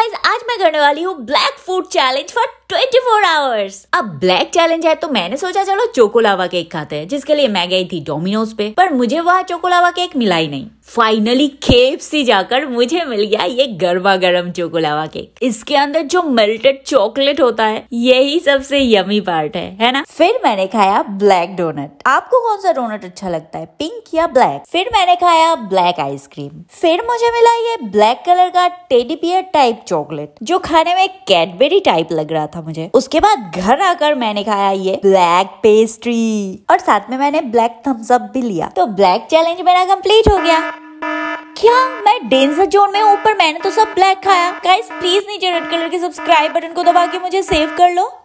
guys आज मैं करने वाली हूँ black food challenge for 24 four hours अब ब्लैक चैलेंज है तो मैंने सोचा चलो चोकोलावा केक खाते हैं जिसके लिए मैं गई थी डोमिनोज पे पर मुझे वहाँ चोकोलावा केक मिला ही नहीं फाइनली खेप सी जाकर मुझे मिल गया ये गर्मा गर्म चोकोलावा केक इसके अंदर जो मेल्टेड चॉकलेट होता है यही सबसे यमी पार्ट है है ना फिर मैंने खाया ब्लैक डोनट आपको कौन सा डोनट अच्छा लगता है पिंक या ब्लैक फिर मैंने खाया ब्लैक आइसक्रीम फिर मुझे मिला ये ब्लैक कलर का टेडीपियर टाइप चॉकलेट जो खाने में कैडबेरी टाइप लग रहा था मुझे उसके बाद घर आकर मैंने खाया ये ब्लैक पेस्ट्री और साथ में मैंने ब्लैक थम्सअप भी लिया तो ब्लैक चैलेंज मेरा कम्प्लीट हो गया क्या मैं डेंजर जोन में हूँ पर मैंने तो सब ब्लैक खाया गाइस प्लीज नीचे रेड कलर के सब्सक्राइब बटन को दबा के मुझे सेव कर लो